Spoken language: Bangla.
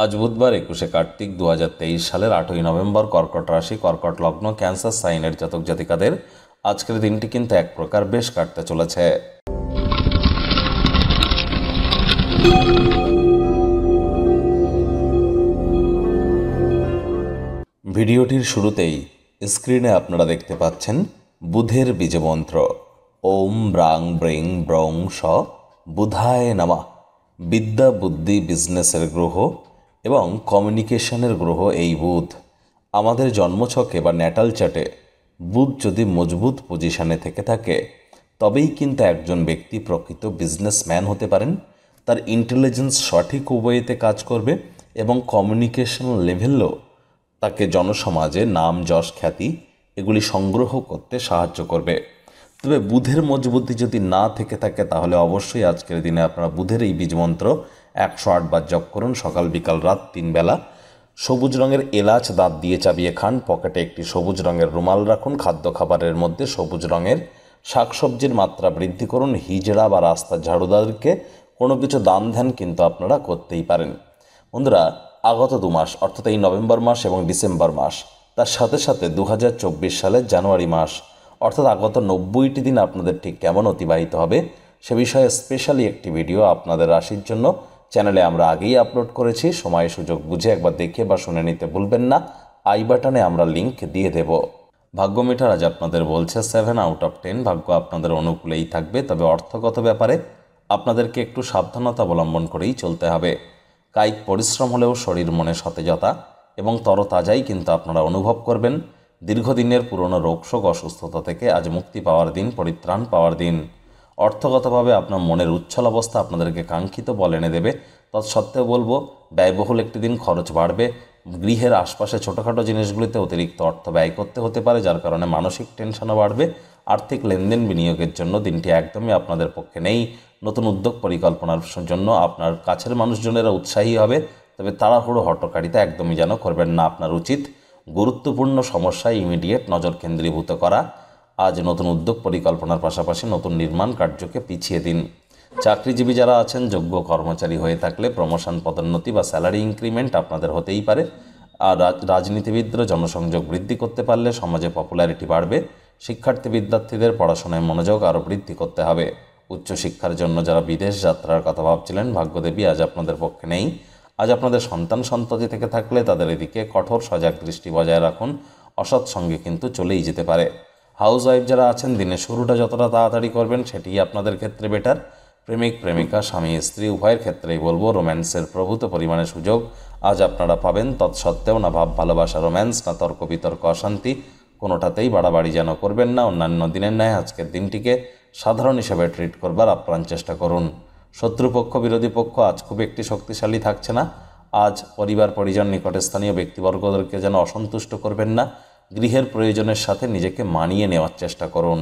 আজ বুধবার একুশে কার্তিক দু সালের আটই নভেম্বর কর্কট রাশি কর্কট লগ্ন ক্যান্সার সাইনের জাতক জাতিকাদের আজকের দিনটি কিন্তু এক প্রকার বেশ কাটতে চলেছে ভিডিওটির শুরুতেই স্ক্রিনে আপনারা দেখতে পাচ্ছেন বুধের বীজমন্ত্র ওম ব্রাং ব্রিং ব্রং স বুধায় নামা বিদ্যা বুদ্ধি বিজনেসের গ্রহ এবং কমিউনিকেশনের গ্রহ এই বুধ আমাদের জন্মছকে বা ন্যাটাল চাটে বুধ যদি মজবুত পজিশানে থেকে থাকে তবেই কিন্তু একজন ব্যক্তি প্রকৃত বিজনেসম্যান হতে পারেন তার ইন্টেলিজেন্স সঠিক উপায়েতে কাজ করবে এবং কমিউনিকেশন লেভেলও তাকে জনসমাজে নাম যশ খ্যাতি এগুলি সংগ্রহ করতে সাহায্য করবে তবে বুধের মজবুতি যদি না থেকে থাকে তাহলে অবশ্যই আজকের দিনে আপনারা বুধের এই বীজমন্ত্র একশো আটবার জপ করুন সকাল বিকাল রাত তিন বেলা সবুজ রঙের এলাচ দাঁত দিয়ে চাবিয়ে খান পকেটে একটি সবুজ রঙের রুমাল রাখুন খাদ্য খাবারের মধ্যে সবুজ রঙের শাকসবজির মাত্রা বৃদ্ধি করুন হিজড়া বা রাস্তা ঝাড়ুদারকে কোনো কিছু দান ধ্যান কিন্তু আপনারা করতেই পারেন বন্ধুরা আগত দু মাস অর্থাৎ এই নভেম্বর মাস এবং ডিসেম্বর মাস তার সাথে সাথে দু সালের জানুয়ারি মাস অর্থাৎ আগত নব্বইটি দিন আপনাদের ঠিক কেমন অতিবাহিত হবে সে বিষয়ে স্পেশালি একটি ভিডিও আপনাদের রাশির জন্য চ্যানেলে আমরা আগেই আপলোড করেছি সময় সুযোগ বুঝে একবার দেখে বা শুনে নিতে ভুলবেন না আই বাটনে আমরা লিংক দিয়ে দেব ভাগ্য মিটার আজ আপনাদের বলছে সেভেন আউট অফ টেন ভাগ্য আপনাদের অনুকূলেই থাকবে তবে অর্থগত ব্যাপারে আপনাদেরকে একটু সাবধানতা অবলম্বন করেই চলতে হবে কায়িক পরিশ্রম হলেও শরীর মনে সতেজতা এবং তরতাজাই কিন্তু আপনারা অনুভব করবেন দীর্ঘদিনের পুরনো রোগশোক অসুস্থতা থেকে আজ মুক্তি পাওয়ার দিন পরিত্রাণ পাওয়ার দিন অর্থগতভাবে আপনার মনের উচ্ছল অবস্থা আপনাদেরকে কাঙ্ক্ষিত বল এনে দেবে তৎসত্ত্বেও বলবো ব্যয়বহুল একটি দিন খরচ বাড়বে গৃহের আশপাশে ছোটোখাটো জিনিসগুলিতে অতিরিক্ত অর্থ ব্যয় করতে হতে পারে যার কারণে মানসিক টেনশনও বাড়বে আর্থিক লেনদেন বিনিয়োগের জন্য দিনটি একদমই আপনাদের পক্ষে নেই নতুন উদ্যোগ পরিকল্পনার জন্য আপনার কাছের মানুষজনেরা উৎসাহী হবে তবে তাড়াহুড়ো হটকারিতা একদমই যেন করবেন না আপনার উচিত গুরুত্বপূর্ণ সমস্যায় ইমিডিয়েট নজর কেন্দ্রীভূত করা আজ নতুন উদ্যোগ পরিকল্পনার পাশাপাশি নতুন নির্মাণ কার্যকে পিছিয়ে দিন চাকরিজীবী যারা আছেন যোগ্য কর্মচারী হয়ে থাকলে প্রমোশন পদোন্নতি বা স্যালারি ইনক্রিমেন্ট আপনাদের হতেই পারে আর রাজনীতিবিদরা জনসংযোগ বৃদ্ধি করতে পারলে সমাজে পপুলারিটি বাড়বে শিক্ষার্থী বিদ্যার্থীদের পড়াশোনায় মনোযোগ আরও বৃদ্ধি করতে হবে উচ্চশিক্ষার জন্য যারা বিদেশ যাত্রার কথা ভাবছিলেন ভাগ্যদেবী আজ আপনাদের পক্ষে নেই আজ আপনাদের সন্তান সন্ততি থেকে থাকলে তাদের এদিকে কঠোর সজাগ দৃষ্টি বজায় রাখুন অসৎ সঙ্গে কিন্তু চলেই যেতে পারে হাউস ওয়াইফ যারা আছেন দিনের শুরুটা যতটা তাড়াতাড়ি করবেন সেটিই আপনাদের ক্ষেত্রে বেটার প্রেমিক প্রেমিকা স্বামী স্ত্রী উভয়ের ক্ষেত্রেই বলবো রোম্যান্সের প্রভূত পরিমাণে সুযোগ আজ আপনারা পাবেন তৎসত্ত্বেও না ভাব ভালোবাসা রোম্যান্স না তর্ক বিতর্ক অশান্তি কোনোটাতেই বাড়াবাড়ি যেন করবেন না অন্যান্য দিনের ন্যায় আজকের দিনটিকে সাধারণ হিসেবে ট্রিট করবার আপ্রাণ চেষ্টা করুন শত্রুপক্ষ বিরোধী পক্ষ আজ খুব একটি শক্তিশালী থাকছে না আজ পরিবার পরিজন নিকটে স্থানীয় ব্যক্তিবর্গদেরকে যেন অসন্তুষ্ট করবেন না গৃহের প্রয়োজনের সাথে নিজেকে মানিয়ে নেওয়ার চেষ্টা করুন